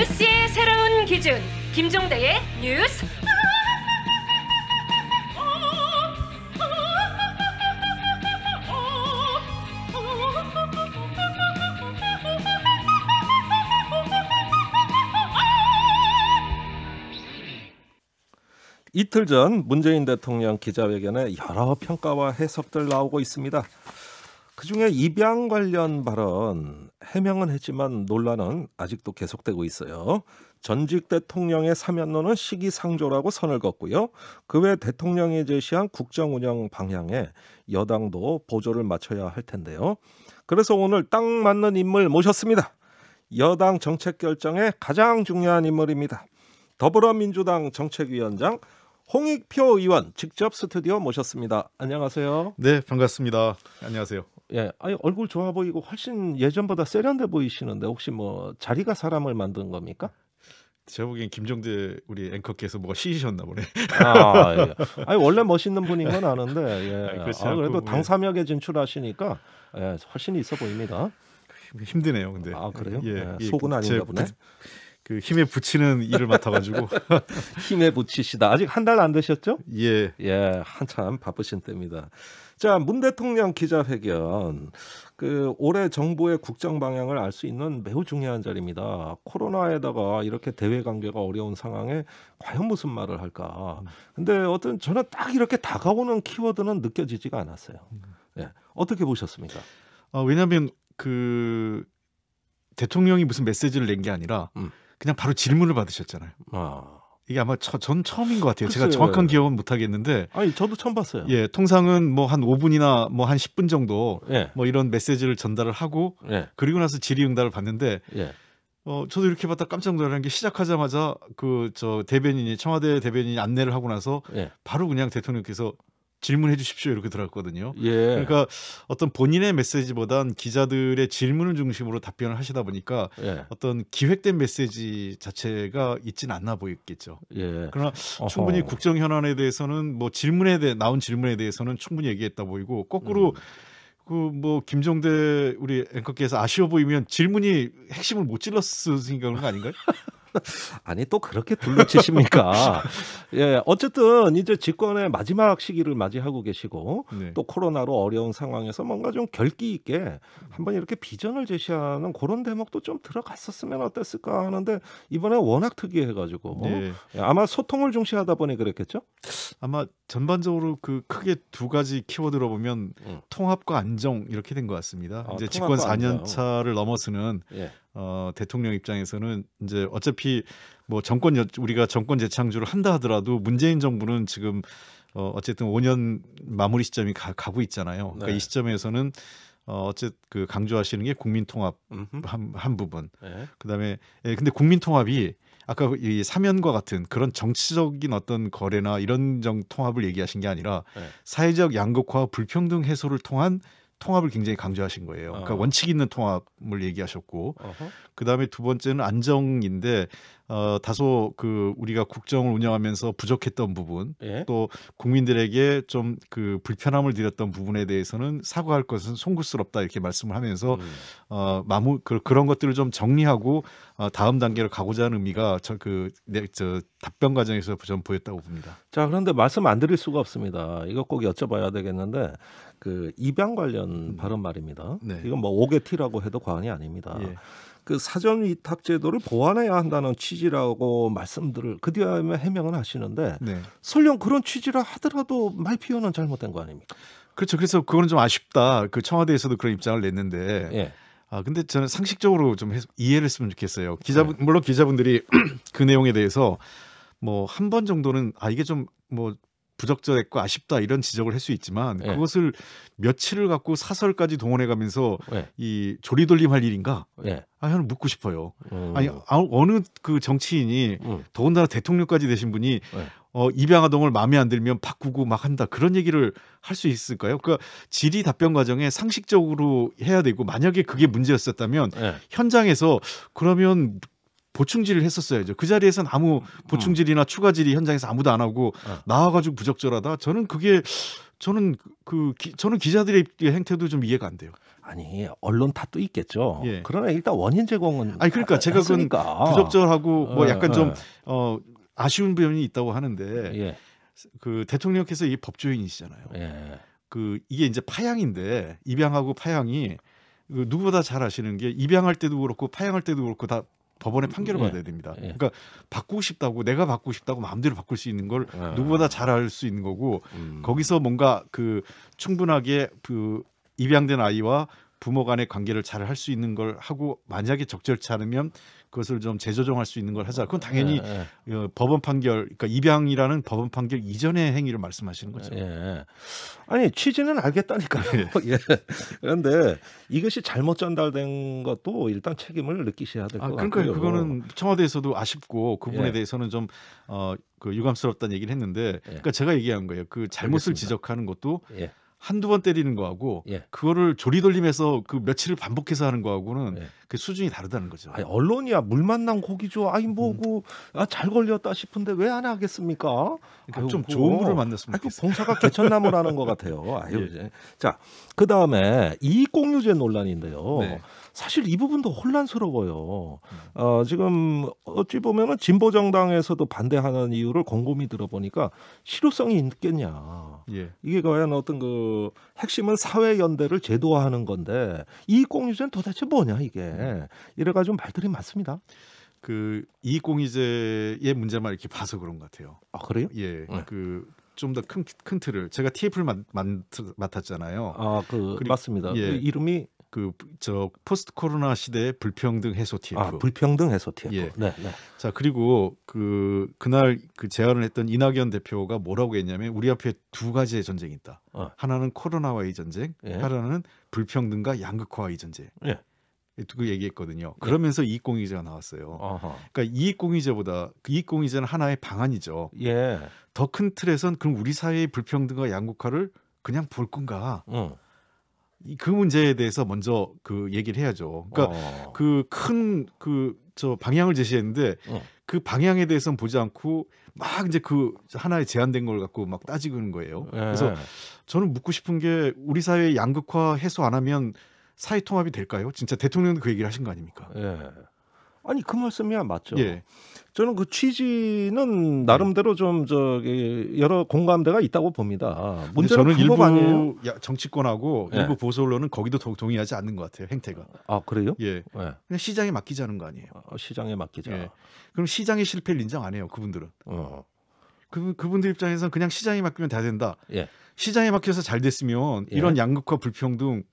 뉴스의 새로운 기준 김종대의 뉴스 이틀 전 문재인 대통령 기자회견에 여러 평가와 해석들 나오고 있습니다. 그중에 입양 관련 발언 해명은 했지만 논란은 아직도 계속되고 있어요. 전직 대통령의 사면론은 시기상조라고 선을 걷고요. 그 외 대통령이 제시한 국정 운영 방향에 여당도 보조를 맞춰야 할 텐데요. 그래서 오늘 딱 맞는 인물 모셨습니다. 여당 정책 결정에 가장 중요한 인물입니다. 더불어민주당 정책위원장 홍익표 의원 직접 스튜디오 모셨습니다. 안녕하세요. 네, 반갑습니다. 안녕하세요. 예, 아니 얼굴 좋아 보이고 훨씬 예전보다 세련돼 보이시는데 혹시 뭐 자리가 사람을 만든 겁니까? 제가 보기엔 김정재 우리 앵커께서 뭐가 씻으셨나 보네. 아, 예. 아니 원래 멋있는 분인 건 아는데 예. 아니, 아, 그래도 예. 당사역에 진출하시니까 예, 훨씬 있어 보입니다. 힘드네요, 근데. 아 그래요? 예, 예. 예 속은 아닌가 보네. 그, 그 힘에 붙이는 일을 맡아가지고 힘에 붙이시다. 아직 한 달 안 되셨죠? 예, 예, 한참 바쁘신 때입니다. 자, 문 대통령 기자회견. 그 올해 정부의 국정 방향을 알 수 있는 매우 중요한 자리입니다. 코로나에다가 이렇게 대외 관계가 어려운 상황에 과연 무슨 말을 할까? 근데 어떤 저는 딱 이렇게 다가오는 키워드는 느껴지지가 않았어요. 예. 네. 어떻게 보셨습니까? 어, 왜냐하면 그 대통령이 무슨 메시지를 낸 게 아니라 음. 그냥 바로 질문을 받으셨잖아요. 아. 이게 아마 저, 전 처음인 것 같아요. 글쎄요. 제가 정확한 기억은 못 하겠는데. 아니 저도 처음 봤어요. 예, 통상은 뭐 한 5분이나 뭐 한 10분 정도 예. 뭐 이런 메시지를 전달을 하고 예. 그리고 나서 질의응답을 받는데 예. 어 저도 이렇게 봤다 깜짝 놀란게 시작하자마자 그 저 대변인이 청와대 대변인이 안내를 하고 나서 예. 바로 그냥 대통령께서 질문해 주십시오 이렇게 들었거든요. 예. 그러니까 어떤 본인의 메시지보단 기자들의 질문을 중심으로 답변을 하시다 보니까 예. 어떤 기획된 메시지 자체가 있진 않나 보이겠죠 예. 그러나 충분히 어허. 국정 현안에 대해서는 뭐 질문에 대해 나온 질문에 대해서는 충분히 얘기했다 보이고 거꾸로 음. 그뭐 김종대 우리 앵커께서 아쉬워 보이면 질문이 핵심을 못 찔렀으니까 그런 거 아닌가요? 아니 또 그렇게 둘러치십니까? 예, 어쨌든 이제 집권의 마지막 시기를 맞이하고 계시고 네. 또 코로나로 어려운 상황에서 뭔가 좀 결기 있게 한번 이렇게 비전을 제시하는 그런 대목도 좀 들어갔었으면 어땠을까 하는데 이번에 워낙 특이해가지고 네. 예, 아마 소통을 중시하다 보니 그랬겠죠? 아마 전반적으로 그 크게 두 가지 키워드로 보면 음. 통합과 안정 이렇게 된 것 같습니다. 아, 이제 집권 4년 안정. 차를 넘어서는 예. 어, 대통령 입장에서는 이제 어차피 뭐 정권 여, 우리가 정권 재창조를 한다 하더라도 문재인 정부는 지금 어, 어쨌든 5년 마무리 시점이 가, 고 있잖아요. 그러니까 네. 이 시점에서는 어, 어쨌 든그 강조하시는 게 국민 통합 한, 한, 부분. 네. 그다음에 예, 근데 국민 통합이 아까 그 이 사면과 같은 그런 정치적인 어떤 거래나 이런 정 통합을 얘기하신 게 아니라 네. 사회적 양극화 불평등 해소를 통한 통합을 굉장히 강조하신 거예요. 그러니까 어. 원칙 있는 통합을 얘기하셨고 그 다음에 두 번째는 안정인데 어, 다소 그 우리가 국정을 운영하면서 부족했던 부분 예? 또 국민들에게 좀 그 불편함을 드렸던 부분에 대해서는 사과할 것은 송구스럽다 이렇게 말씀을 하면서 음. 어, 마무 그, 그런 것들을 좀 정리하고 어, 다음 단계로 가고자 하는 의미가 저그 네, 저 답변 과정에서 좀 보였다고 봅니다. 자 그런데 말씀 안 드릴 수가 없습니다. 이거 꼭 여쭤봐야 되겠는데 그 입양 관련 음. 발언 말입니다. 네. 이건 뭐 옥의 티라고 해도 과언이 아닙니다. 예. 그 사전 위탁 제도를 보완해야 한다는 취지라고 말씀들을 그뒤에 해명은 하시는데 네. 설령 그런 취지라 하더라도 말 표현은 잘못된 거 아닙니까? 그렇죠. 그래서 그거는 좀 아쉽다. 그 청와대에서도 그런 입장을 냈는데 예. 아 근데 저는 상식적으로 좀 해, 이해를 했으면 좋겠어요. 기자분 네. 물론 기자분들이 그 내용에 대해서 뭐 한 번 정도는 아 이게 좀뭐 부적절했고 아쉽다 이런 지적을 할 수 있지만 네. 그것을 며칠을 갖고 사설까지 동원해가면서 네. 이 조리돌림할 일인가? 네. 아, 저는 묻고 싶어요. 음. 아니 아, 어느 그 정치인이 음. 더군다나 대통령까지 되신 분이 어, 입양아동을 마음에 안 들면 바꾸고 막 한다 그런 얘기를 할 수 있을까요? 그러니까 질의 답변 과정에 상식적으로 해야 되고 만약에 그게 문제였었다면 현장에서 그러면 보충질을 했었어야죠. 그 자리에선 아무 보충질이나 추가질이 현장에서 아무도 안 하고 어. 나와가지고 부적절하다. 저는 그게 저는 그 기, 저는 기자들의 행태도 좀 이해가 안 돼요. 아니 언론 탓도 있겠죠. 예. 그러나 일단 원인 제공은 아니 그러니까 제가 그 부적절하고 뭐 예, 약간 예, 좀 어, 아쉬운 부분이 있다고 하는데 예. 그 대통령께서 이 법조인이시잖아요. 예. 그 이게 이제 파양인데 입양하고 파양이 그 누구보다 잘 아시는 게 입양할 때도 그렇고 파양할 때도 그렇고 다 법원의 음, 판결을 예. 받아야 됩니다. 예. 그러니까 바꾸고 싶다고 내가 바꾸고 싶다고 마음대로 바꿀 수 있는 걸 예. 누구보다 잘알수 있는 거고 음. 거기서 뭔가 그 충분하게 그 입양된 아이와 부모 간의 관계를 잘 할 수 있는 걸 하고 만약에 적절치 않으면 그것을 좀 재조정할 수 있는 걸 하자. 그건 당연히 예, 예. 어, 법원 판결, 그러니까 입양이라는 법원 판결 이전의 행위를 말씀하시는 거죠. 예. 아니 취지는 알겠다니까요. 네. 예. 그런데 이것이 잘못 전달된 것도 일단 책임을 느끼셔야 될것 아, 같고요. 그러니까 그거는 청와대에서도 아쉽고 그분에 예. 부 대해서는 좀 어, 그 유감스럽다는 얘기를 했는데, 예. 그러니까 제가 얘기한 거예요. 그 잘못을 알겠습니다. 지적하는 것도. 예. 한두 번 때리는 거하고 예. 그거를 조리돌림해서 그 며칠을 반복해서 하는 거하고는 예. 그 수준이 다르다는 거죠. 아니, 언론이야 물만 난 고기죠. 아이 음. 뭐고 음. 아, 잘 걸렸다 싶은데 왜 안 하겠습니까? 그러니까 아유, 좀 뭐. 좋은 분을 만났으면 아 봉사가 개천나무라는 것 같아요. 아유, 예. 자, 그다음에 이익공유제 논란인데요. 네. 사실 이 부분도 혼란스러워요. 음. 어, 지금 어찌 보면은 진보 정당에서도 반대하는 이유를 곰곰이 들어보니까 실효성이 있겠냐. 예. 이게 과연 어떤 그 핵심은 사회 연대를 제도화하는 건데 이익공유제는 도대체 뭐냐 이게 음. 이래가 좀 말들이 많습니다. 그 이익공유제의 문제만 이렇게 봐서 그런 것 같아요. 아 그래요? 예, 네. 그 좀 더큰큰 큰 틀을 제가 TF를 맡, 맡, 맡았잖아요. 아그 맞습니다. 예. 그 이름이 그저 포스트 코로나 시대의 불평등 해소 TF. 아, 불평등 해소 TF. 예. 네, 네. 자, 그리고 그 그날 그 제안을 했던 이낙연 대표가 뭐라고 했냐면 우리 앞에 두 가지의 전쟁이 있다. 어. 하나는 코로나와의 전쟁, 예. 하나는 불평등과 양극화와의 전쟁. 예. 예 그 얘기했거든요. 예. 그러면서 예. 이익공유제가 나왔어요. 어허. 그러니까 이익공유제보다 그 이익공유제는 하나의 방안이죠. 예. 더 큰 틀에선 그럼 우리 사회의 불평등과 양극화를 그냥 볼 건가? 어. 그 문제에 대해서 먼저 그 얘기를 해야죠. 그러니까 어. 그큰 그 저 방향을 제시했는데 어. 그 방향에 대해서는 보지 않고 막 이제 그 하나의 제한된 걸 갖고 막 따지는 거예요. 예. 그래서 저는 묻고 싶은 게 우리 사회 양극화 해소 안 하면 사회 통합이 될까요? 진짜 대통령도 그 얘기를 하신 거 아닙니까? 예. 아니 그 말씀이야 맞죠. 예. 저는 그 취지는 나름대로 좀 저기 여러 공감대가 있다고 봅니다. 문제는 저는 일부 아니에요? 정치권하고 예. 일부 보수 언론은 거기도 동의하지 않는 것 같아요. 행태가. 아 그래요? 예. 예. 그냥 시장에 맡기자는 거 아니에요? 아, 시장에 맡기자. 예. 그럼 시장의 실패를 인정 안 해요. 그분들은. 어. 그 그분들 입장에서는 그냥 시장에 맡기면 다 된다. 예. 시장에 맡겨서 잘 됐으면 예. 이런 양극화 불평등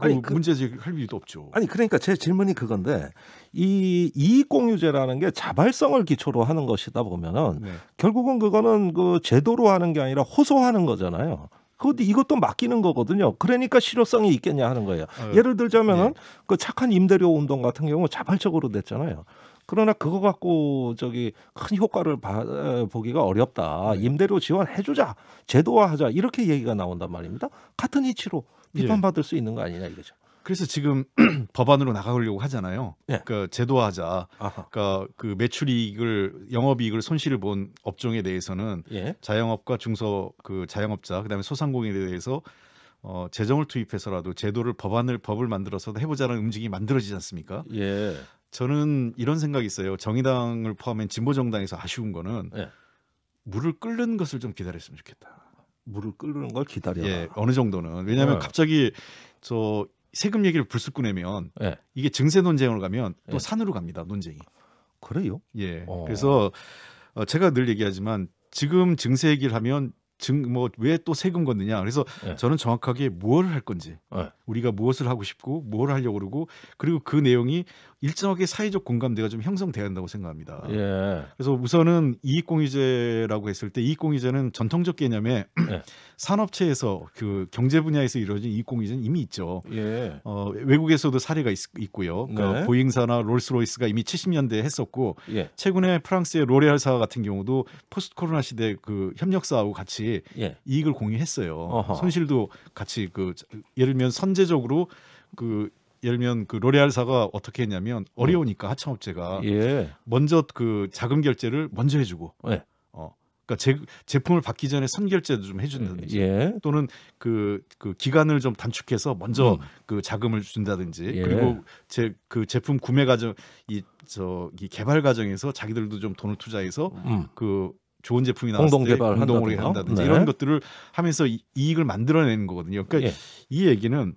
아니 그, 문제 제기할 일도 없죠. 아니 그러니까 제 질문이 그건데 이 이익공유제라는 게 자발성을 기초로 하는 것이다 보면은 네. 결국은 그거는 그 제도로 하는 게 아니라 호소하는 거잖아요. 그것도 이것도 맡기는 거거든요. 그러니까 실효성이 있겠냐 하는 거예요. 아유, 예. 예를 들자면은 네. 그 착한 임대료 운동 같은 경우 자발적으로 됐잖아요. 그러나 그거 갖고 저기 큰 효과를 봐, 보기가 어렵다. 네. 임대료 지원해주자, 제도화하자 이렇게 얘기가 나온단 말입니다. 같은 이치로 비판받을 예. 수 있는 거 아니냐 이거죠. 그래서 지금 법안으로 나가려고 하잖아요. 예. 그러니까 제도화하자. 그러니까 그 매출이익을 영업이익을 손실을 본 업종에 대해서는 예. 자영업과 중소 그 자영업자 그다음에 소상공인에 대해서 어, 재정을 투입해서라도 제도를 법안을 법을 만들어서도 해보자는 움직임이 만들어지지 않습니까? 예. 저는 이런 생각이 있어요. 정의당을 포함한 진보 정당에서 아쉬운 거는 예. 물을 끓는 것을 좀 기다렸으면 좋겠다. 물을 끓는 걸 기다려라. 예, 어느 정도는 왜냐하면 네. 갑자기 저 세금 얘기를 불쑥 꺼내면 네. 이게 증세 논쟁으로 가면 또 네. 산으로 갑니다 논쟁이. 그래요? 예. 어. 그래서 어, 제가 늘 얘기하지만 지금 증세 얘기를 하면 증 뭐 왜 또 세금 걷느냐 그래서 네. 저는 정확하게 무엇을 할 건지 네. 우리가 무엇을 하고 싶고 뭘 하려고 그러고 그리고 그 내용이 일정하게 사회적 공감대가 좀 형성돼야 한다고 생각합니다. 예. 그래서 우선은 이익공유제라고 했을 때 이익공유제는 전통적 개념에 예. 산업체에서 그 경제 분야에서 이루어진 이익공유제는 이미 있죠. 예. 어, 외국에서도 사례가 있, 고요 그러니까 네. 보잉사나 롤스로이스가 이미 70년대에 했었고 예. 최근에 프랑스의 로레알사 같은 경우도 포스트 코로나 시대 그 협력사하고 같이 예. 이익을 공유했어요. 어허. 손실도 같이 그 예를 들면 선제적으로 그 열면 그 로레알사가 어떻게 했냐면 음. 어려우니까 하청업체가 예. 먼저 그 자금 결제를 먼저 해주고 예. 어 그러니까 제, 제품을 받기 전에 선결제도 좀 해준다든지 예. 또는 그, 그 기간을 좀 단축해서 먼저 음. 그 자금을 준다든지 예. 그리고 제 그 제품 구매 과정 이 저이 개발 과정에서 자기들도 좀 돈을 투자해서 음. 그 좋은 제품이 나왔을 공동 개동으 한다든지, 한다든지 네. 이런 것들을 하면서 이, 이익을 만들어내는 거거든요. 그러니까 예. 이 얘기는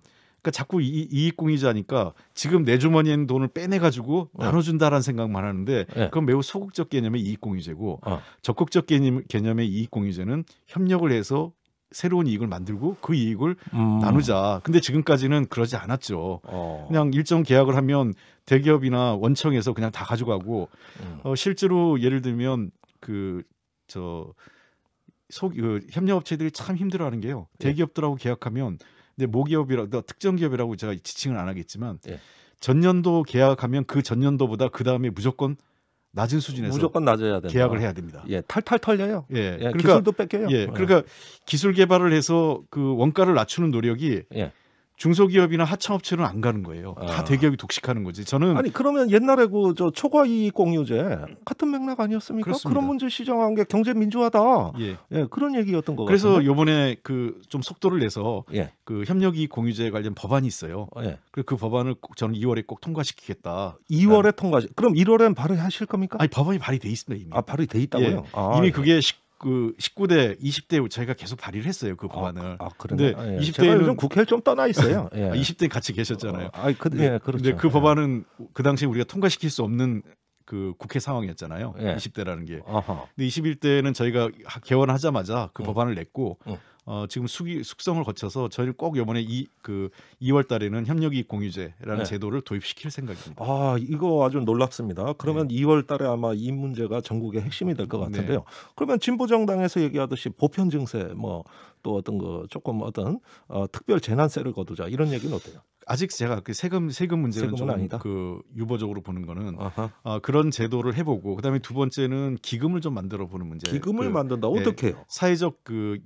그러니까 자꾸 이, 이익공유자니까 지금 내 주머니에 있는 돈을 빼내가지고 어. 나눠준다라는 생각만 하는데 네. 그건 매우 소극적 개념의 이익공유제고 어. 적극적 개념, 개념의 이익공유제는 협력을 해서 새로운 이익을 만들고 그 이익을 음. 나누자. 근데 지금까지는 그러지 않았죠. 어. 그냥 일정 계약을 하면 대기업이나 원청에서 그냥 다 가져가고 음. 어, 실제로 예를 들면 그저 속그 협력업체들이 참 힘들어하는 게요. 예. 대기업들하고 계약하면 근데 모기업이라 특정 기업이라고 제가 지칭을 안 하겠지만 예. 전년도 계약하면 그 전년도보다 그 다음에 무조건 낮은 수준에서 무조건 낮아야 된다. 계약을 해야 됩니다. 예, 탈탈 털려요. 예, 예 그러니까, 기술도 뺏겨요. 예, 그러니까 예. 기술 개발을 해서 그 원가를 낮추는 노력이 예. 중소기업이나 하청업체는 안 가는 거예요. 아. 다 대기업이 독식하는 거지. 저는 아니 그러면 옛날에 그 저 초과 이익 공유제 같은 맥락 아니었습니까? 그렇습니다. 그런 문제 시정한 게 경제 민주화다. 예. 예 그런 얘기였던 거 같아요. 그래서 같은데? 요번에 그 좀 속도를 내서 예. 그 협력 이익 공유제 관련 법안이 있어요. 예. 그리고 그 법안을 꼭 저는 2월에 꼭 통과시키겠다. 2월에 통과시. 그럼 1월엔 발의하실 겁니까? 아니 법안이 발의돼 있습니다 이미. 아 발의돼 있다고요? 예. 아, 이미 예. 그게 그 19대, 20대 저희가 계속 발의를 했어요 그 법안을. 아, 아 그런데 20대는 좀 국회를 좀 떠나 있어요. 아, 예. 20대 같이 계셨잖아요. 아, 근데 예, 그렇죠. 근데 그 예. 법안은 그 당시에 우리가 통과시킬 수 없는 그 국회 상황이었잖아요. 예. 20대라는 게. 아하. 근데 21대는 저희가 개원하자마자 그 음. 법안을 냈고 응. 음. 어, 지금 숙이, 숙성을 거쳐서 저희는 꼭 이번에 이그 2월 달에는 협력이익 공유제라는 네. 제도를 도입시킬 생각입니다. 아 이거 아주 놀랍습니다. 그러면 네. 2월 달에 아마 이 문제가 전국의 핵심이 될것 네. 같은데요. 네. 그러면 진보 정당에서 얘기하듯이 보편 증세 뭐 또 어떤 거 조금 어떤 어, 특별 재난세를 거두자 이런 얘기는 어때요? 아직 제가 그 세금 세금 문제는 좀그 유보적으로 보는 거는 아 어, 그런 제도를 해보고 그다음에 두 번째는 기금을 좀 만들어 보는 문제. 기금을 그, 만든다 예, 어떻게요? 네, 사회적 그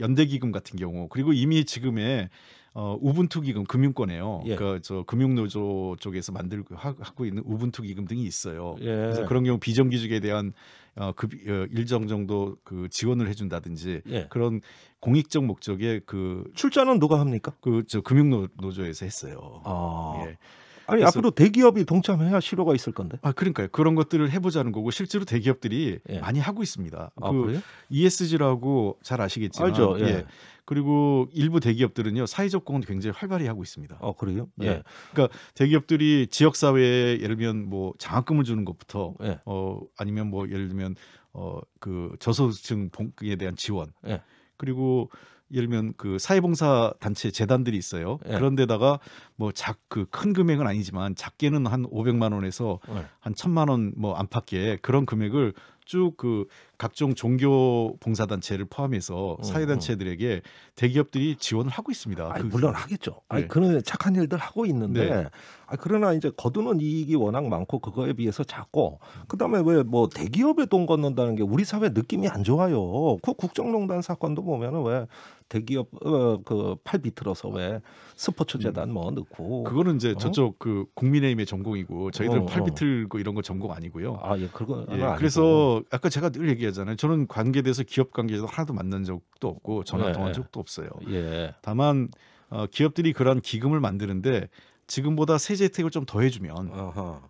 연대 기금 같은 경우 그리고 이미 지금의 어, 우분투 기금 금융권에요. 예. 그저 그러니까 금융노조 쪽에서 만들고 하, 고 있는 우분투 기금 등이 있어요. 예. 그래서 그런 경우 비정규직에 대한 어, 급, 어, 일정 정도 그 지원을 해준다든지 예. 그런 공익적 목적의 그 출자는 누가 합니까? 그 저 금융 노조에서 했어요. 아. 예. 아니 그래서, 앞으로 대기업이 동참해야 실효가 있을 건데. 아 그러니까요. 그런 것들을 해보자는 거고 실제로 대기업들이 예. 많이 하고 있습니다. 아, 그 그래요? ESG라고 잘 아시겠지만, 알죠. 예. 예. 그리고 일부 대기업들은요 사회적 공헌 굉장히 활발히 하고 있습니다. 아 그래요? 예. 예. 그러니까 대기업들이 지역 사회에 예를 들면 뭐 장학금을 주는 것부터, 예. 어 아니면 뭐 예를 들면 어 그 저소득층에 대한 지원, 예. 그리고 예를 들면 그 사회봉사 단체 재단들이 있어요. 예. 그런데다가 뭐작그 큰 금액은 아니지만 작게는 한 500만 원에서 예. 한 1000만 원 뭐 안팎의 그런 금액을 쭉그 각종 종교 봉사단체를 포함해서 어, 어. 사회단체들에게 대기업들이 지원을 하고 있습니다. 아니, 그 물론 하겠죠. 아니, 네. 그런 착한 일들 하고 있는데 네. 아, 그러나 이제 거두는 이익이 워낙 많고 그거에 비해서 작고 그다음에 왜 뭐 대기업에 돈 걷는다는 게 우리 사회 느낌이 안 좋아요. 그 국정농단 사건도 보면은 왜 대기업 어, 그팔 비틀어서 왜 스포츠 음. 재단 뭐 넣고 그거는 이제 어? 저쪽 그 국민의힘의 전공이고 저희들은 어, 팔 어. 비틀고 이런 거 전공 아니고요. 아 예, 그거 예, 그래서 아까 제가 늘 얘기하잖아요. 저는 관계에 대해서 기업 관계에서 하나도 만난 적도 없고 전화 네. 통한 화 예. 적도 없어요. 예. 다만 어, 기업들이 그런 기금을 만드는데 지금보다 세제 혜택을 좀 더 해주면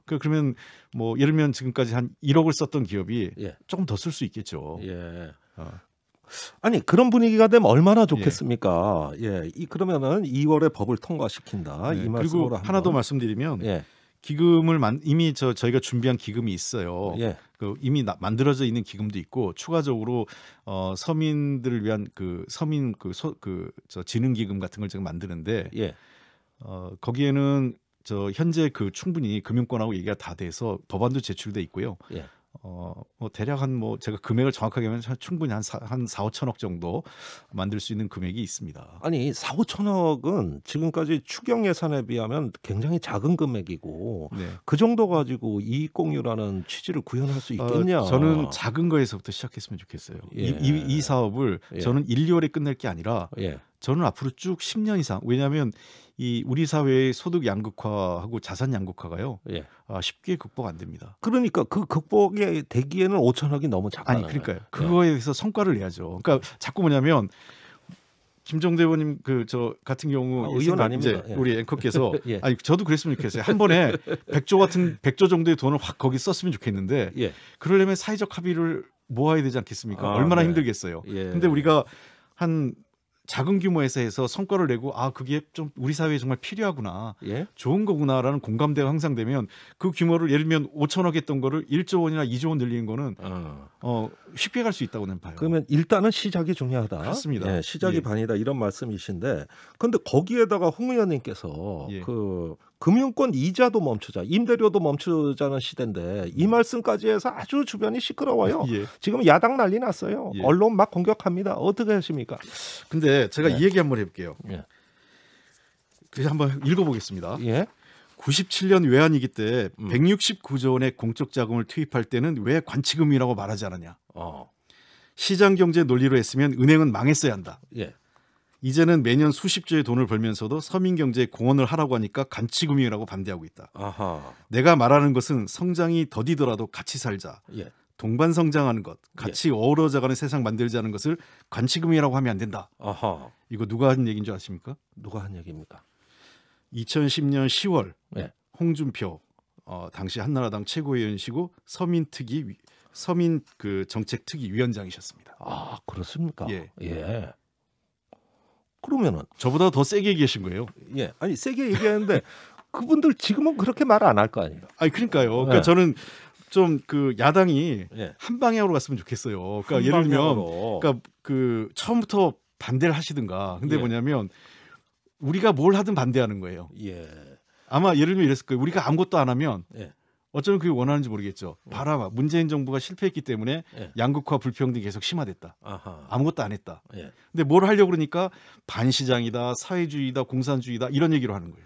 그 그러면 뭐 예를 들면 지금까지 한 1억을 썼던 기업이 예. 조금 더 쓸 수 있겠죠. 예. 어. 아니 그런 분위기가 되면 얼마나 좋겠습니까? 예, 예. 이 그러면은 2월에 법을 통과시킨다. 네. 이 그리고 하나 더 말씀드리면 예. 기금을 만, 이미 저 저희가 준비한 기금이 있어요. 예. 그 이미 나, 만들어져 있는 기금도 있고 추가적으로 어, 서민들을 위한 그 서민 그그저 지능 기금 같은 걸 지금 만드는데 예. 어, 거기에는 저 현재 그 충분히 금융권하고 얘기가 다 돼서 법안도 제출돼 있고요. 예. 어, 뭐 대략 한 뭐 제가 금액을 정확하게 하면 충분히 한, 사, 한 4, 5천억 정도 만들 수 있는 금액이 있습니다. 아니, 4, 5천억은 지금까지 추경 예산에 비하면 굉장히 작은 금액이고 네. 그 정도 가지고 이익 공유라는 취지를 구현할 수 아, 있겠냐? 어, 저는 작은 거에서부터 시작했으면 좋겠어요. 예. 이, 이, 이, 사업을 예. 저는 1, 2월에 끝낼 게 아니라 예. 저는 앞으로 쭉 10년 이상 왜냐하면 이 우리 사회의 소득 양극화하고 자산 양극화가요. 예. 아, 쉽게 극복 안 됩니다. 그러니까 그 극복에 되기에는 5천억이 너무 작아. 아니 그러니까요. 예. 그거에 대해서 성과를 내야죠. 그러니까 자꾸 뭐냐면 김종대 의원님 그 저 같은 경우 아, 의원 아닙니다. 예. 우리 앵커께서 예. 아니 저도 그랬으면 좋겠어요. 한 번에 백조 같은 백조 정도의 돈을 확 거기 썼으면 좋겠는데 예. 그러려면 사회적 합의를 모아야 되지 않겠습니까? 아, 얼마나 네. 힘들겠어요. 예. 근데 우리가 한 작은 규모에서 해서 성과를 내고 아 그게 좀 우리 사회에 정말 필요하구나 예? 좋은 거구나라는 공감대가 항상 되면 그 규모를 예를 들면 5천억 했던 거를 1조 원이나 2조 원 늘리는 거는 어, 어 쉽게 갈 수 있다고는 봐요. 그러면 일단은 시작이 중요하다. 그습니다 예, 시작이 예. 반이다 이런 말씀이신데 근데 거기에다가 홍 의원님께서 예. 그 금융권 이자도 멈추자, 임대료도 멈추자는 시대인데 이 음. 말씀까지 해서 아주 주변이 시끄러워요. 예. 지금 야당 난리 났어요. 예. 언론 막 공격합니다. 어떻게 하십니까? 근데 제가 예. 이 얘기 한번 해볼게요. 예. 그래서 한번 읽어보겠습니다. 예. 97년 외환위기 때 169조 음. 원의 공적 자금을 투입할 때는 왜 관치금이라고 말하지 않았냐? 어. 시장 경제 논리로 했으면 은행은 망했어야 한다. 예. 이제는 매년 수십 조의 돈을 벌면서도 서민 경제에 공헌을 하라고 하니까 간치금융이라고 반대하고 있다. 아하. 내가 말하는 것은 성장이 더디더라도 같이 살자. 예. 동반 성장하는 것, 같이 예. 어우러져가는 세상 만들자는 것을 관치금융이라고 하면 안 된다. 아하. 이거 누가 한얘긴줄 아십니까? 누가 한 얘기입니까? 2010년 10월 예. 홍준표 어, 당시 한나라당 최고위원이시고 서민특위 서민 그 정책특위 위원장이셨습니다. 아 그렇습니까? 예. 예. 그러면은 저보다 더 세게 얘기하신 거예요. 예, 아니 세게 얘기하는데 그분들 지금은 그렇게 말 안 할 거 아니에요. 아니 그러니까요. 그러니까 네. 저는 좀 그 야당이 예. 한 방향으로 갔으면 좋겠어요. 그러니까 예를 들면 그러니까 그 처음부터 반대를 하시든가. 근데 예. 뭐냐면 우리가 뭘 하든 반대하는 거예요. 예. 아마 예를 들면 이랬을 거예요. 우리가 아무것도 안 하면 예. 어쩌면 그게 원하는지 모르겠죠. 음. 바라봐. 문재인 정부가 실패했기 때문에 예. 양극화 불평등이 계속 심화됐다. 아하. 아무것도 안 했다. 예. 근데 뭘 하려고 그러니까 반시장이다, 사회주의다, 공산주의다 이런 얘기로 하는 거예요.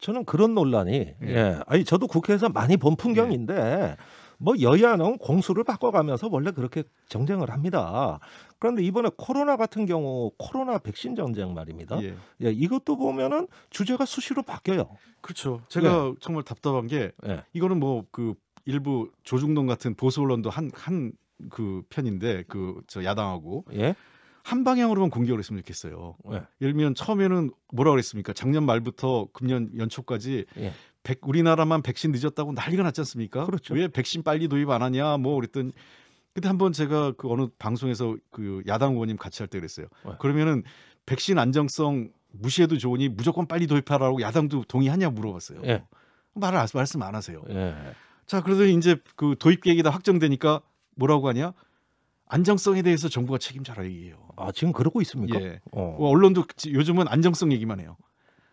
저는 그런 논란이 예. 예. 아니 저도 국회에서 많이 본 풍경인데 예. 뭐 여야 는 공수를 바꿔가면서 원래 그렇게 정쟁을 합니다. 그런데 이번에 코로나 같은 경우 코로나 백신 전쟁 말입니다. 예. 예 이것도 보면은 주제가 수시로 바뀌어요. 그렇죠. 제가 예. 정말 답답한 게 예. 이거는 뭐 그 일부 조중동 같은 보수 언론도 한 한 그 편인데 그 저 야당하고 예. 한 방향으로만 공격을 했으면 좋겠어요. 예. 예를 들면 처음에는 뭐라 그랬습니까? 작년 말부터 금년 연초까지 예. 백, 우리나라만 백신 늦었다고 난리가 났지 않습니까? 그렇죠. 왜 백신 빨리 도입 안 하냐 뭐 그랬더니 근데 한번 제가 그 어느 방송에서 그 야당 의원님 같이 할 때 그랬어요. 네. 그러면은 백신 안정성 무시해도 좋으니 무조건 빨리 도입하라고 야당도 동의하냐 물어봤어요. 네. 말을 말씀 안 하세요. 네. 자, 그래서 이제 그 도입 계획이 다 확정되니까 뭐라고 하냐? 안정성에 대해서 정부가 책임져라 얘기해요. 아, 지금 그러고 있습니까? 예. 어. 어 언론도 요즘은 안정성 얘기만 해요.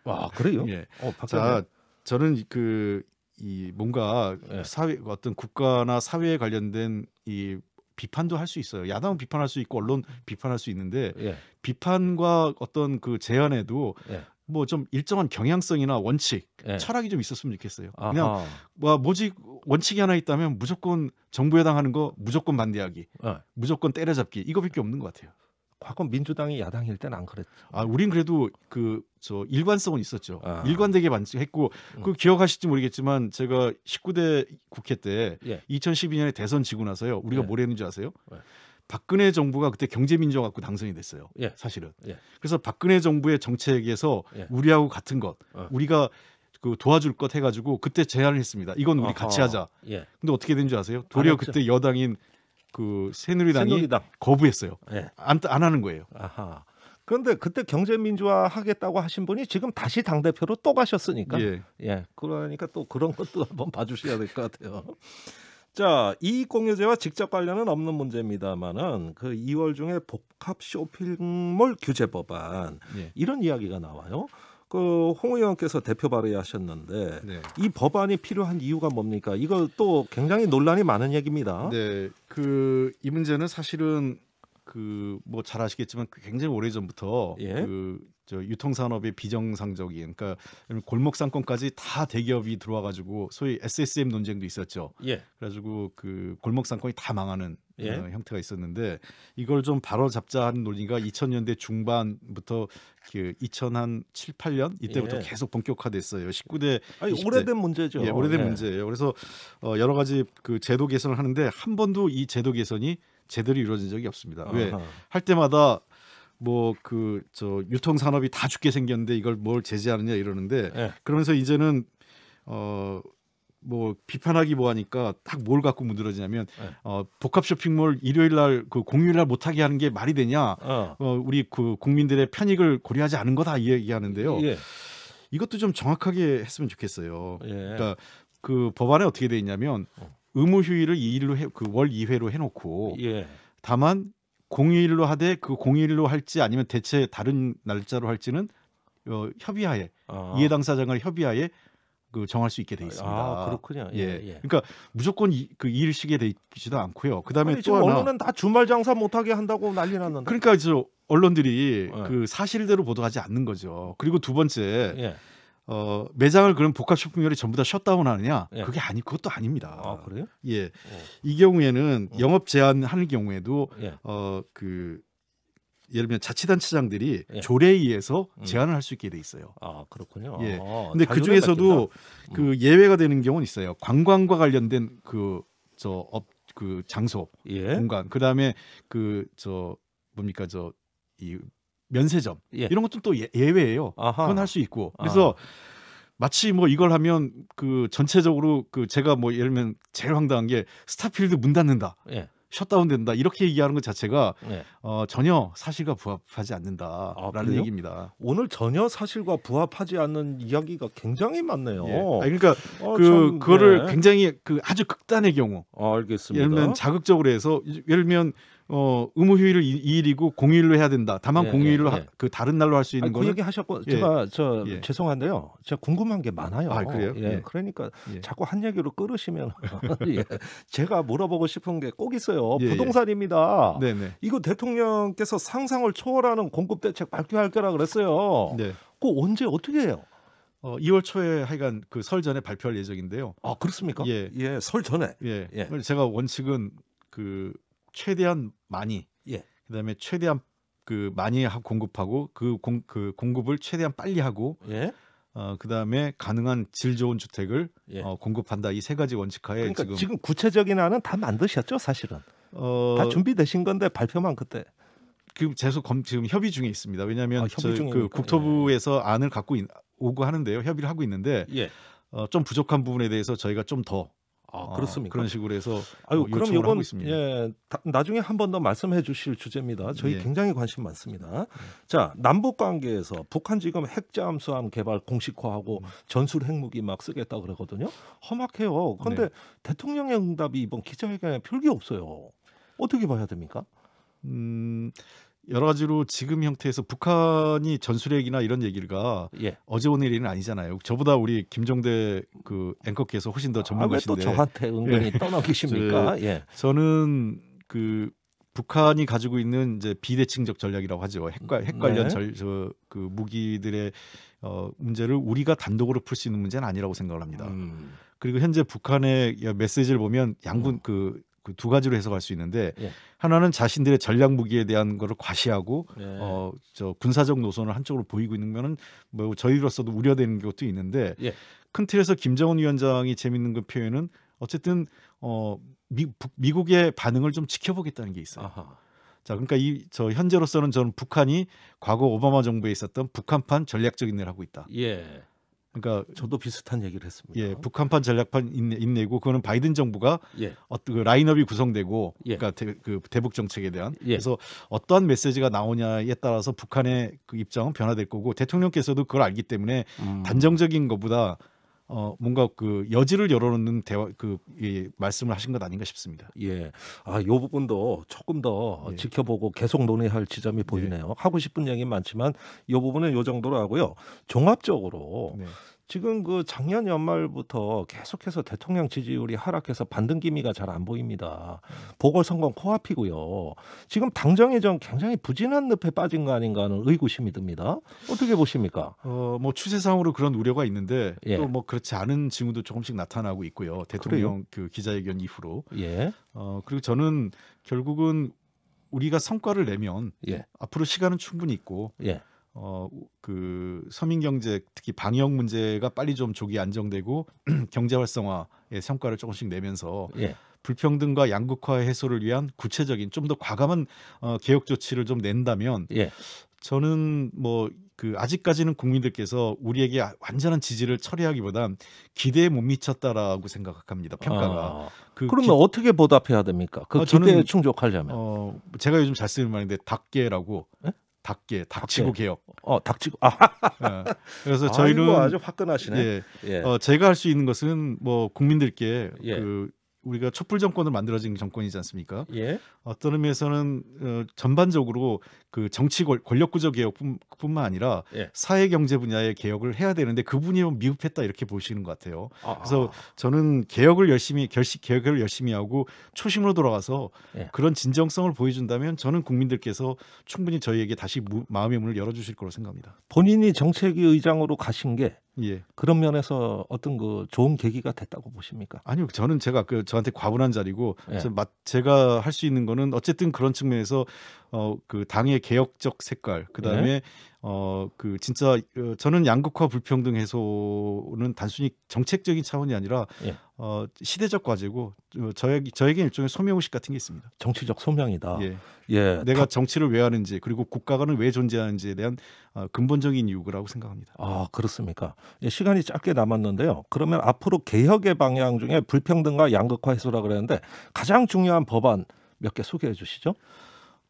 아, 그래요? 예. 어, 자, 저는 그이 뭔가 네. 사회 어떤 국가나 사회에 관련된 이 비판도 할 수 있어요. 야당은 비판할 수 있고 언론 비판할 수 있는데 예. 비판과 어떤 그 제안에도 예. 뭐좀 일정한 경향성이나 원칙, 예. 철학이 좀 있었으면 좋겠어요. 아하. 그냥 뭐뭐직 원칙이 하나 있다면 무조건 정부에 당하는 거 무조건 반대하기, 어. 무조건 때려잡기 이거밖에 없는 것 같아요. 과거 민주당이 야당일 때는 안 그랬죠. 아, 우린 그래도 그 저 일관성은 있었죠. 아. 일관되게 반했고 음. 그 기억하실지 모르겠지만 제가 19대 국회 때 예. 2012년에 대선 지고 나서요. 우리가 예. 뭘 했는지 아세요? 예. 박근혜 정부가 그때 경제민주화 갖고 당선이 됐어요. 예. 사실은. 예. 그래서 박근혜 정부의 정책에서 예. 우리하고 같은 것, 어. 우리가 그 도와줄 것 해가지고 그때 제안을 했습니다. 이건 우리 아하. 같이 하자. 예. 근데 어떻게 된 줄 아세요? 도리어 그때 여당인 그 새누리당이 새누리당. 거부했어요. 네. 안, 안 하는 거예요. 아하. 그런데 그때 경제민주화 하겠다고 하신 분이 지금 다시 당 대표로 또 가셨으니까 예. 예. 그러니까 또 그런 것도 한번 봐주셔야 될 것 같아요. 자, 이익공유제와 직접 관련은 없는 문제입니다만은 그 2월 중에 복합 쇼핑몰 규제 법안 예. 이런 이야기가 나와요. 그홍 의원께서 대표 발의하셨는데 네. 이 법안이 필요한 이유가 뭡니까? 이거 또 굉장히 논란이 많은 얘기입니다. 네, 그이 문제는 사실은 그 뭐 잘 아시겠지만 그 굉장히 오래 전부터 예? 그저 유통산업의 비정상적인 그러니까 골목 상권까지 다 대기업이 들어와가지고 소위 SSM 논쟁도 있었죠. 예. 그래가지고 그 골목 상권이 다 망하는 예. 어, 형태가 있었는데 이걸 좀 바로 잡자 하는 논의가 2000년대 중반부터 그 2000한 7, 8년 이때부터 예. 계속 본격화됐어요. 19대 아니, 오래된 문제죠. 예, 오래된 예. 문제예요. 그래서 어, 여러 가지 그 제도 개선을 하는데 한 번도 이 제도 개선이 제대로 이루어진 적이 없습니다. 왜할 때마다 뭐 그 저 유통 산업이 다 죽게 생겼는데 이걸 뭘 제재하느냐 이러는데 예. 그러면서 이제는 어뭐 비판하기 뭐하니까 딱 뭘 갖고 문드러지냐면 네. 어, 복합 쇼핑몰 일요일 날그 공휴일 날 못하게 하는 게 말이 되냐? 어. 어. 우리 그 국민들의 편익을 고려하지 않은 거다 이 얘기하는데요. 예. 이것도 좀 정확하게 했으면 좋겠어요. 예. 그러니까 그 법안에 어떻게 돼 있냐면 어. 의무 휴일을 이일로 그월 이회로 해놓고 예. 다만 공휴일로 하되 그 공휴일로 할지 아니면 대체 다른 날짜로 할지는 어, 협의하에 아. 이해당사자간 협의하에 그 정할 수 있게 돼 있습니다. 아, 그렇군요. 예. 예. 예. 그러니까 무조건 이, 그 일식에 돼 있지도 않고요. 그다음에 아니, 또 하나 언론은 다 주말 장사 못 하게 한다고 난리 났는데. 그러니까 저 언론들이 예. 그 사실대로 보도하지 않는 거죠. 그리고 두 번째 예. 어, 매장을 그럼 복합 쇼핑몰이 전부 다 셧다운하느냐? 예. 그게 아니 그것도 아닙니다. 아, 그래요? 예. 오. 어. 이 경우에는 어. 영업 제한하는 경우에도 예. 어, 그 예를 들면 자치단체장들이 예. 조례에의해서 음. 제한을할 수 있게 돼 있어요. 아 그렇군요. 예. 아, 근데 그 중에서도 음. 그 예외가 되는 경우는 있어요. 관광과 관련된 그 저 업 그 장소 예. 공간 그다음에 그 저 뭡니까 저 이 면세점 예. 이런 것도 또 예, 외예요 그건 할 수 있고 아. 그래서 아 마치 뭐 이걸 하면 그 전체적으로 그 제가 뭐 예를 들면 제일 황당한 게 스타필드 문 닫는다. 예. 셧다운 된다 이렇게 얘기하는 것 자체가 네. 어, 전혀 사실과 부합하지 않는다라는 아, 얘기입니다. 오늘 전혀 사실과 부합하지 않는 이야기가 굉장히 많네요. 예. 아, 그러니까 아, 그 참, 그거를 네. 굉장히 그 아주 극단의 경우. 아, 알겠습니다. 예를 들면 자극적으로 해서 예를 들면 어 의무 휴일을 2일이고 공휴일로 해야 된다. 다만 예, 공휴일로 예, 예. 하, 그 다른 날로 할 수 있는 그 거는 그 얘기 하셨고 예. 제가 저 예. 죄송한데요. 제가 궁금한 게 많아요. 아, 그래요? 예. 예. 그러니까 자꾸 한 얘기로 끌으시면 예. 제가 물어보고 싶은 게 꼭 있어요. 부동산입니다. 네네. 이거 대통령께서 상상을 초월하는 공급 대책 발표할 거라 그랬어요. 네. 그 언제 어떻게 해요? 어, 2월 초에 하여간 그 설 전에 발표할 예정인데요. 아 그렇습니까? 예, 예, 설 전에. 예. 예, 제가 원칙은 그 최대한 많이 예. 그다음에 최대한 그 많이 공급하고 그, 공, 그 공급을 최대한 빨리 하고 예. 어, 그다음에 가능한 질 좋은 주택을 예. 어, 공급한다 이 세 가지 원칙하에 그러니까 지금, 지금 구체적인 안은 다 만드셨죠 사실은 어... 다 준비되신 건데 발표만 그때 지금 재소 검 지금 협의 중에 있습니다 왜냐하면 아, 그 국토부에서 안을 갖고 있, 오고 하는데요 협의를 하고 있는데 예. 어, 좀 부족한 부분에 대해서 저희가 좀더 아, 어, 그렇습니까? 그런 식으로 해서 아유, 뭐 그럼 요건 예, 다, 나중에 한 번 더 말씀해 주실 주제입니다. 저희 예. 굉장히 관심 많습니다. 예. 자, 남북 관계에서 북한 지금 핵잠수함 개발 공식화하고 음. 전술 핵무기 막 쓰겠다 그러거든요. 험악해요. 그런데 네. 대통령의 응답이 이번 기자회견에 별게 없어요. 어떻게 봐야 됩니까? 음, 여러 가지로 지금 형태에서 북한이 전술핵이나 이런 얘기가 예. 어제 오늘 일은 아니잖아요. 저보다 우리 김종대 그 앵커께서 훨씬 더 전문가신데. 아, 또 저한테 은근히 예. 떠넘기십니까? 예. 저는 그 북한이 가지고 있는 이제 비대칭적 전략이라고 하죠. 핵, 과핵 네. 관련 네. 저, 그 무기들의 어, 문제를 우리가 단독으로 풀 수 있는 문제는 아니라고 생각을 합니다. 음. 그리고 현재 북한의 메시지를 보면 양군 음. 그 그두 가지로 해석할 수 있는데 예. 하나는 자신들의 전략 무기에 대한 거를 과시하고 예. 어저 군사적 노선을 한쪽으로 보이고 있는 거는 뭐 저희로서도 우려되는 것도 있는데 예. 큰 틀에서 김정은 위원장이 재밌는 그 표현은 어쨌든 어 미, 미국의 반응을 좀 지켜보겠다는 게 있어요. 아하. 자, 그러니까 이 저 현재로서는 저는 북한이 과거 오바마 정부에 있었던 북한판 전략적인 일을 하고 있다. 예. 그러니까 저도 비슷한 얘기를 했습니다. 예, 북한판 전략판 인내, 고 그거는 바이든 정부가 예. 어, 그 라인업이 구성되고 예. 그러니까 대, 그북 정책에 대한 예. 그래서 어떠한 메시지가 나오냐에 따라서 북한의 그 입장은 변화될 거고 대통령께서도 그걸 알기 때문에 음. 단정적인 것보다 어 뭔가 그 여지를 열어놓는 대화 그 예, 말씀을 하신 것 아닌가 싶습니다. 예, 아요 부분도 조금 더 예. 지켜보고 계속 논의할 지점이 네. 보이네요. 예. 하고 싶은 얘기 많지만 요 부분은 요 정도로 하고요. 종합적으로 네. 지금 그 작년 연말부터 계속해서 대통령 지지율이 하락해서 반등 기미가 잘 안 보입니다. 보궐선거 코앞이고요. 지금 당정 예전 굉장히 부진한 늪에 빠진 거 아닌가 하는 의구심이 듭니다. 어떻게 보십니까? 어, 뭐 추세상으로 그런 우려가 있는데 예. 또뭐 그렇지 않은 징후도 조금씩 나타나고 있고요. 대통령 그래요? 그 기자회견 이후로. 예. 어, 그리고 저는 결국은 우리가 성과를 내면 예. 앞으로 시간은 충분히 있고 예. 어그 서민 경제 특히 방역 문제가 빨리 좀 조기 안정되고 경제 활성화의 성과를 조금씩 내면서 예. 불평등과 양극화 해소를 위한 구체적인 좀 더 과감한 어, 개혁 조치를 좀 낸다면 예. 저는 뭐 그 아직까지는 국민들께서 우리에게 완전한 지지를 처리하기보단 기대에 못 미쳤다라고 생각합니다 평가가. 아, 그 그러면 기, 어떻게 보답해야 됩니까? 그 어, 기대에 저는, 충족하려면. 어, 제가 요즘 잘 쓰는 말인데 닭계라고 에? 예? 닭계, 닥치고 개혁. 어, 닥치고. 아. 네. 그래서 저희는 아이고, 아주 화끈하시네. 예, 예. 어, 제가 할 수 있는 것은 뭐 국민들께 예. 그 우리가 촛불 정권을 만들어진 정권이지 않습니까? 예. 어떤 의미에서는 어, 전반적으로 그 정치 권력 구조 개혁뿐만 아니라 예. 사회 경제 분야의 개혁을 해야 되는데 그분이 뭐 미흡했다 이렇게 보시는 것 같아요. 아, 그래서 아. 저는 개혁을 열심히 결식 개혁을 열심히 하고 초심으로 돌아가서 예. 그런 진정성을 보여준다면 저는 국민들께서 충분히 저희에게 다시 무, 마음의 문을 열어주실 거로 생각합니다. 본인이 정책위 의장으로 가신 게 예. 그런 면에서 어떤 그 좋은 계기가 됐다고 보십니까? 아니요, 저는 제가 그 저한테 과분한 자리고 예. 제가 할 수 있는 거는 어쨌든 그런 측면에서 어그 당의 개혁적 색깔 그다음에 네. 어그 진짜 어, 저는 양극화 불평등 해소는 단순히 정책적인 차원이 아니라 네. 어 시대적 과제고 저에 게 저에게 일종의 소명의식 같은 게 있습니다. 정치적 소명이다. 예. 예. 내가 정치를 왜 하는지 그리고 국가가는 왜 존재하는지에 대한 어, 근본적인 이유라고 생각합니다. 아 그렇습니까? 예, 시간이 짧게 남았는데요. 그러면 앞으로 개혁의 방향 중에 불평등과 양극화 해소라 그랬는데 가장 중요한 법안 몇 개 소개해 주시죠.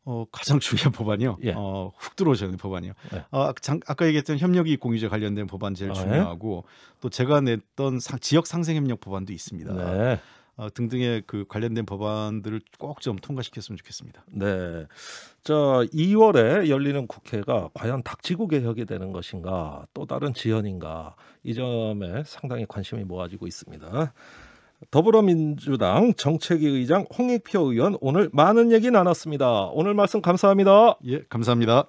어, 가장 중요한 법안이요. 예. 어, 훅 들어오셨는 법안이요. 예. 어, 장, 아까 얘기했던 협력이익 공유제 관련된 법안 제일 중요하고 아, 예? 또 제가 냈던 사, 지역 상생협력 법안도 있습니다. 네. 어, 등등의 그 관련된 법안들을 꼭 좀 통과시켰으면 좋겠습니다. 네. 자, 2월에 열리는 국회가 과연 닥치고 개혁이 되는 것인가 또 다른 지연인가 이 점에 상당히 관심이 모아지고 있습니다. 더불어민주당 정책위 의장 홍익표 의원 오늘 많은 얘기 나눴습니다. 오늘 말씀 감사합니다. 예, 감사합니다.